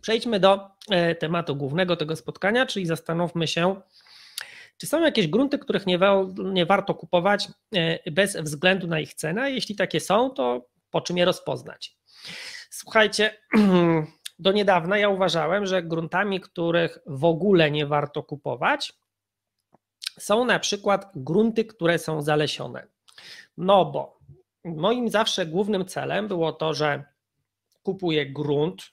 Przejdźmy do e, tematu głównego tego spotkania, czyli zastanówmy się, czy są jakieś grunty, których nie, nie warto kupować e, bez względu na ich cenę? Jeśli takie są, to po czym je rozpoznać? Słuchajcie, do niedawna ja uważałem, że gruntami, których w ogóle nie warto kupować, są na przykład grunty, które są zalesione. No bo moim zawsze głównym celem było to, że kupuję grunt,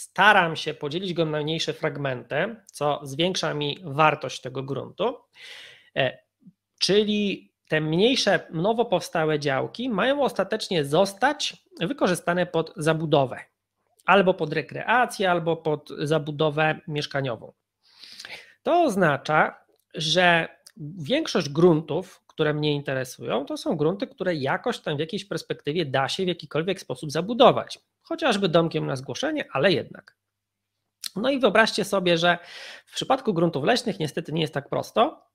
staram się podzielić go na mniejsze fragmenty, co zwiększa mi wartość tego gruntu. E, czyli te mniejsze, nowo powstałe działki mają ostatecznie zostać wykorzystane pod zabudowę albo pod rekreację, albo pod zabudowę mieszkaniową. To oznacza, że większość gruntów, które mnie interesują, to są grunty, które jakoś tam w jakiejś perspektywie da się w jakikolwiek sposób zabudować chociażby domkiem na zgłoszenie, ale jednak. No i wyobraźcie sobie, że w przypadku gruntów leśnych niestety nie jest tak prosto,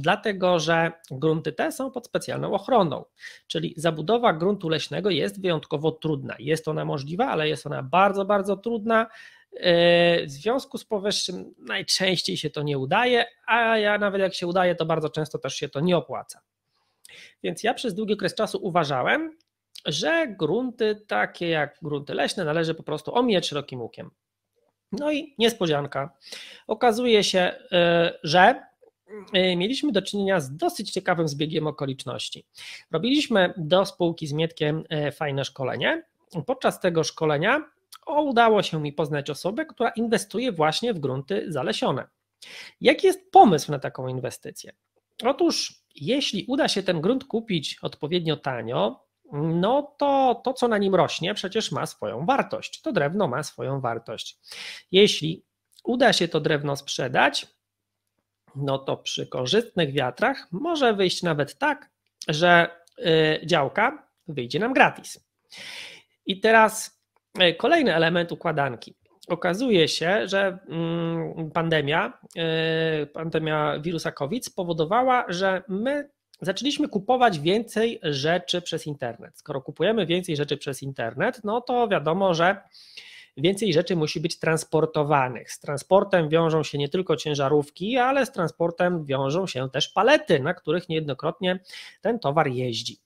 dlatego że grunty te są pod specjalną ochroną, czyli zabudowa gruntu leśnego jest wyjątkowo trudna. Jest ona możliwa, ale jest ona bardzo, bardzo trudna. Yy, w związku z powyższym najczęściej się to nie udaje, a ja nawet jak się udaje, to bardzo często też się to nie opłaca. Więc ja przez długi okres czasu uważałem, że grunty takie jak grunty leśne należy po prostu omijać szerokim łukiem. No i niespodzianka. Okazuje się, e, że e, mieliśmy do czynienia z dosyć ciekawym zbiegiem okoliczności. Robiliśmy do spółki z Mietkiem e, fajne szkolenie. Podczas tego szkolenia udało się mi poznać osobę, która inwestuje właśnie w grunty zalesione. Jaki jest pomysł na taką inwestycję? Otóż, jeśli uda się ten grunt kupić odpowiednio tanio, no to to, co na nim rośnie, przecież ma swoją wartość. To drewno ma swoją wartość. Jeśli uda się to drewno sprzedać, no to przy korzystnych wiatrach może wyjść nawet tak, że y, działka wyjdzie nam gratis. I teraz y, kolejny element układanki. Okazuje się, że mm, pandemia, y, pandemia wirusa COVID spowodowała, że my zaczęliśmy kupować więcej rzeczy przez internet. Skoro kupujemy więcej rzeczy przez internet, no to wiadomo, że więcej rzeczy musi być transportowanych. Z transportem wiążą się nie tylko ciężarówki, ale z transportem wiążą się też palety, na których niejednokrotnie ten towar jeździ.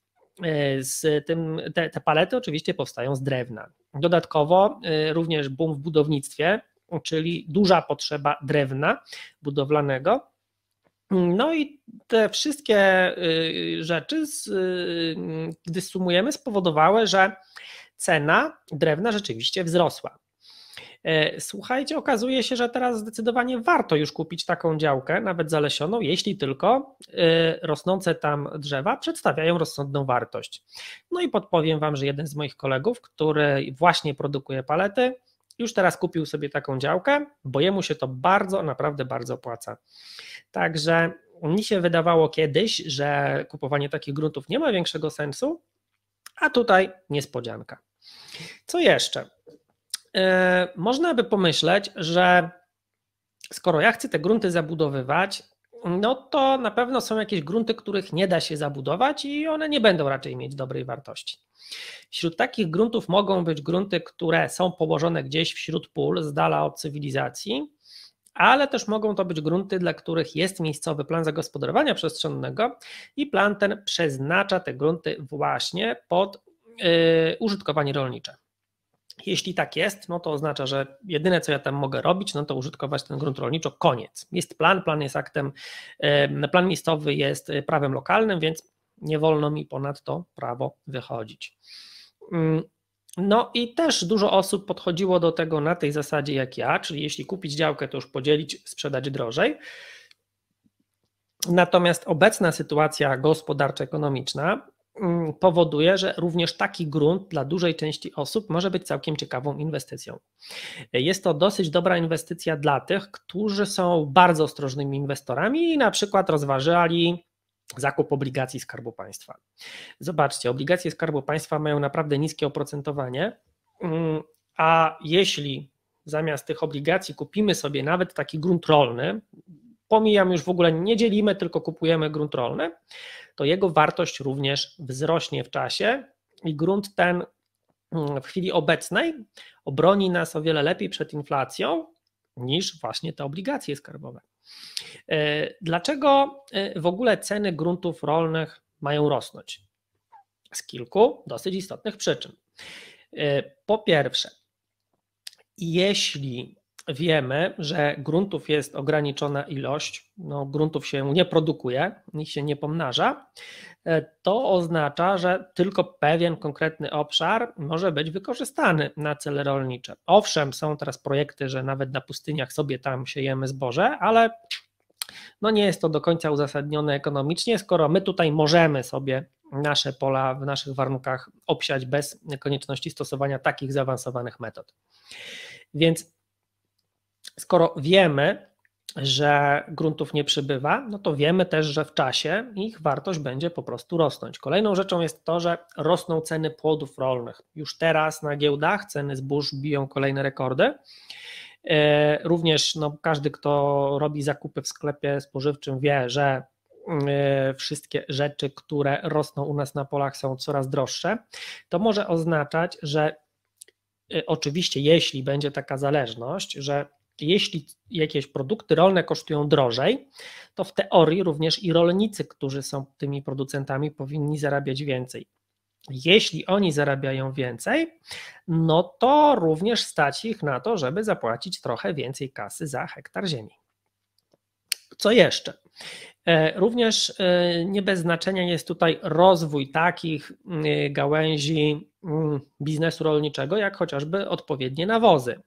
E, z tym, te, te palety oczywiście powstają z drewna. Dodatkowo e, również boom w budownictwie, czyli duża potrzeba drewna budowlanego, no i te wszystkie y, rzeczy, y, gdy sumujemy, spowodowały, że cena drewna rzeczywiście wzrosła. E, słuchajcie, okazuje się, że teraz zdecydowanie warto już kupić taką działkę, nawet zalesioną, jeśli tylko y, rosnące tam drzewa przedstawiają rozsądną wartość. No i podpowiem Wam, że jeden z moich kolegów, który właśnie produkuje palety, już teraz kupił sobie taką działkę, bo jemu się to bardzo, naprawdę bardzo opłaca. Także mi się wydawało kiedyś, że kupowanie takich gruntów nie ma większego sensu, a tutaj niespodzianka. Co jeszcze? Yy, można by pomyśleć, że skoro ja chcę te grunty zabudowywać, no to na pewno są jakieś grunty, których nie da się zabudować i one nie będą raczej mieć dobrej wartości. Wśród takich gruntów mogą być grunty, które są położone gdzieś wśród pól, z dala od cywilizacji, ale też mogą to być grunty, dla których jest miejscowy plan zagospodarowania przestrzennego i plan ten przeznacza te grunty właśnie pod yy, użytkowanie rolnicze. Jeśli tak jest, no to oznacza, że jedyne co ja tam mogę robić, no to użytkować ten grunt rolniczo, koniec. Jest plan, plan jest aktem, plan miejscowy jest e, prawem lokalnym, więc nie wolno mi ponad to prawo wychodzić. Mm, no i też dużo osób podchodziło do tego na tej zasadzie jak ja, czyli jeśli kupić działkę, to już podzielić, sprzedać drożej. Natomiast obecna sytuacja gospodarczo-ekonomiczna Mm, powoduje, że również taki grunt dla dużej części osób może być całkiem ciekawą inwestycją. Jest to dosyć dobra inwestycja dla tych, którzy są bardzo ostrożnymi inwestorami i na przykład rozważali zakup obligacji Skarbu Państwa. Zobaczcie, obligacje Skarbu Państwa mają naprawdę niskie oprocentowanie, mm, a jeśli zamiast tych obligacji kupimy sobie nawet taki grunt rolny, pomijam już w ogóle nie dzielimy, tylko kupujemy grunt rolny, to jego wartość również wzrośnie w czasie i grunt ten mm, w chwili obecnej obroni nas o wiele lepiej przed inflacją niż właśnie te obligacje skarbowe. E, dlaczego e, w ogóle ceny gruntów rolnych mają rosnąć? Z kilku dosyć istotnych przyczyn. E, po pierwsze, jeśli wiemy, że gruntów jest ograniczona ilość, no, gruntów się nie produkuje, nikt się nie pomnaża, e, to oznacza, że tylko pewien konkretny obszar może być wykorzystany na cele rolnicze. Owszem, są teraz projekty, że nawet na pustyniach sobie tam siejemy zboże, ale no nie jest to do końca uzasadnione ekonomicznie, skoro my tutaj możemy sobie nasze pola w naszych warunkach obsiać bez konieczności stosowania takich zaawansowanych metod. Więc skoro wiemy, że gruntów nie przybywa, no to wiemy też, że w czasie ich wartość będzie po prostu rosnąć. Kolejną rzeczą jest to, że rosną ceny płodów rolnych. Już teraz na giełdach ceny zbóż biją kolejne rekordy. E, również no, każdy, kto robi zakupy w sklepie spożywczym, wie, że e, wszystkie rzeczy, które rosną u nas na polach, są coraz droższe. To może oznaczać, że e, oczywiście, jeśli będzie taka zależność, że jeśli jakieś produkty rolne kosztują drożej, to w teorii również i rolnicy, którzy są tymi producentami, powinni zarabiać więcej. Jeśli oni zarabiają więcej, no to również stać ich na to, żeby zapłacić trochę więcej kasy za hektar ziemi. Co jeszcze? E, również e, nie bez znaczenia jest tutaj rozwój takich e, gałęzi mm, biznesu rolniczego, jak chociażby odpowiednie nawozy.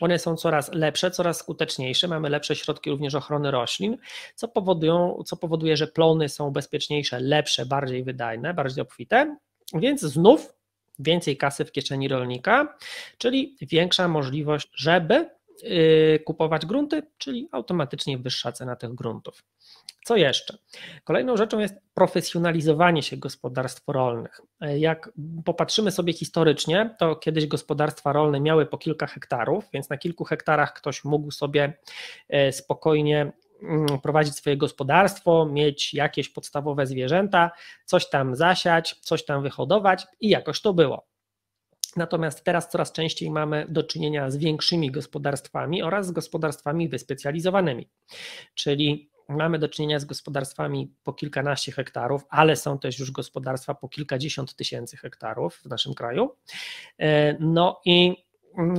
One są coraz lepsze, coraz skuteczniejsze, mamy lepsze środki również ochrony roślin, co, powodują, co powoduje, że plony są bezpieczniejsze, lepsze, bardziej wydajne, bardziej obfite, więc znów więcej kasy w kieszeni rolnika, czyli większa możliwość, żeby Y, kupować grunty, czyli automatycznie wyższa cena tych gruntów. Co jeszcze? Kolejną rzeczą jest profesjonalizowanie się gospodarstw rolnych. E, jak popatrzymy sobie historycznie, to kiedyś gospodarstwa rolne miały po kilka hektarów, więc na kilku hektarach ktoś mógł sobie e, spokojnie mm, prowadzić swoje gospodarstwo, mieć jakieś podstawowe zwierzęta, coś tam zasiać, coś tam wyhodować i jakoś to było natomiast teraz coraz częściej mamy do czynienia z większymi gospodarstwami oraz z gospodarstwami wyspecjalizowanymi, czyli mamy do czynienia z gospodarstwami po kilkanaście hektarów, ale są też już gospodarstwa po kilkadziesiąt tysięcy hektarów w naszym kraju. E, no i mm,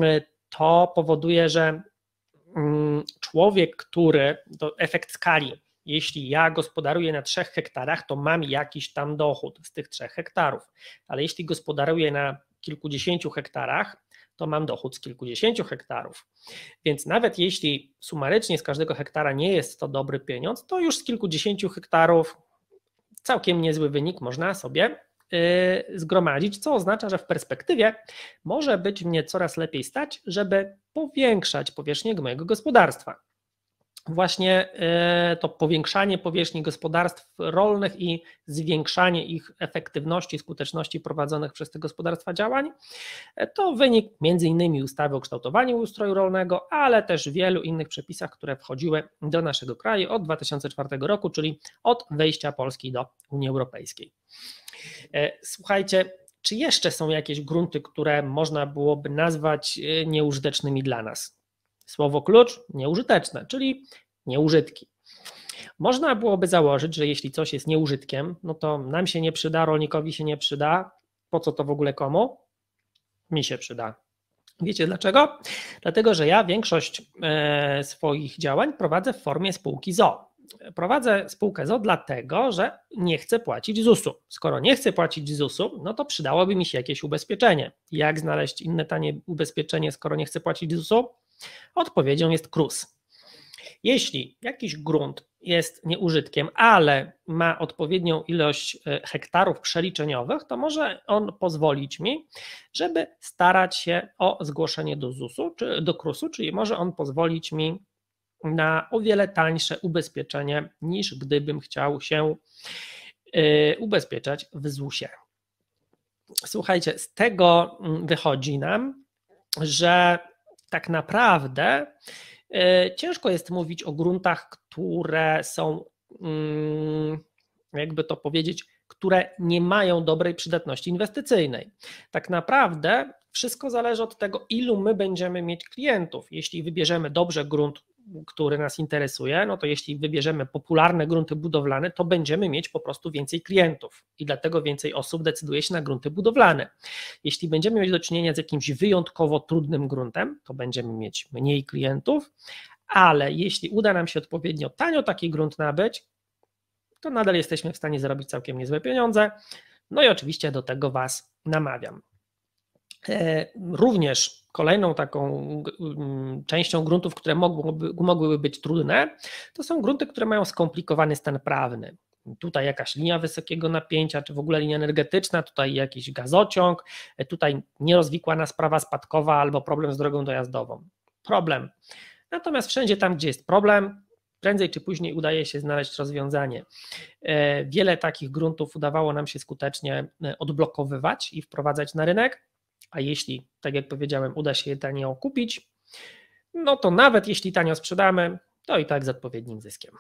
to powoduje, że mm, człowiek, który, to efekt skali, jeśli ja gospodaruję na 3 hektarach, to mam jakiś tam dochód z tych 3 hektarów, ale jeśli gospodaruję na kilkudziesięciu hektarach, to mam dochód z kilkudziesięciu hektarów. Więc nawet jeśli sumarycznie z każdego hektara nie jest to dobry pieniądz, to już z kilkudziesięciu hektarów całkiem niezły wynik można sobie y, zgromadzić, co oznacza, że w perspektywie może być mnie coraz lepiej stać, żeby powiększać powierzchnię mojego gospodarstwa właśnie e, to powiększanie powierzchni gospodarstw rolnych i zwiększanie ich efektywności, skuteczności prowadzonych przez te gospodarstwa działań, e, to wynik m.in. ustawy o kształtowaniu ustroju rolnego, ale też wielu innych przepisach, które wchodziły do naszego kraju od 2004 roku, czyli od wejścia Polski do Unii Europejskiej. E, słuchajcie, czy jeszcze są jakieś grunty, które można byłoby nazwać nieużytecznymi dla nas? Słowo klucz nieużyteczne, czyli nieużytki. Można byłoby założyć, że jeśli coś jest nieużytkiem, no to nam się nie przyda, rolnikowi się nie przyda. Po co to w ogóle komu? Mi się przyda. Wiecie dlaczego? Dlatego, że ja większość e, swoich działań prowadzę w formie spółki ZO. Prowadzę spółkę ZO dlatego, że nie chcę płacić ZUS-u. Skoro nie chcę płacić ZUS-u, no to przydałoby mi się jakieś ubezpieczenie. Jak znaleźć inne tanie ubezpieczenie, skoro nie chcę płacić ZUS-u? Odpowiedzią jest krus. Jeśli jakiś grunt jest nieużytkiem, ale ma odpowiednią ilość e, hektarów przeliczeniowych, to może on pozwolić mi, żeby starać się o zgłoszenie do ZUS-u czy do KRUS-u, czyli może on pozwolić mi na o wiele tańsze ubezpieczenie niż gdybym chciał się e, ubezpieczać w ZUS-ie. Słuchajcie, z tego mm, wychodzi nam, że tak naprawdę e, ciężko jest mówić o gruntach, które są, mm, jakby to powiedzieć, które nie mają dobrej przydatności inwestycyjnej. Tak naprawdę wszystko zależy od tego, ilu my będziemy mieć klientów. Jeśli wybierzemy dobrze grunt, który nas interesuje, no to jeśli wybierzemy popularne grunty budowlane, to będziemy mieć po prostu więcej klientów i dlatego więcej osób decyduje się na grunty budowlane. Jeśli będziemy mieć do czynienia z jakimś wyjątkowo trudnym gruntem, to będziemy mieć mniej klientów, ale jeśli uda nam się odpowiednio tanio taki grunt nabyć, to nadal jesteśmy w stanie zarobić całkiem niezłe pieniądze. No i oczywiście do tego Was namawiam. E, również Kolejną taką mm, częścią gruntów, które mogłyby, mogłyby być trudne, to są grunty, które mają skomplikowany stan prawny tutaj jakaś linia wysokiego napięcia, czy w ogóle linia energetyczna, tutaj jakiś gazociąg, e, tutaj nierozwikłana sprawa spadkowa albo problem z drogą dojazdową. Problem. Natomiast wszędzie tam, gdzie jest problem, prędzej czy później udaje się znaleźć rozwiązanie. E, wiele takich gruntów udawało nam się skutecznie e, odblokowywać i wprowadzać na rynek. A jeśli, tak jak powiedziałem, uda się je tanio okupić, no to nawet jeśli tanio sprzedamy, to i tak z odpowiednim zyskiem.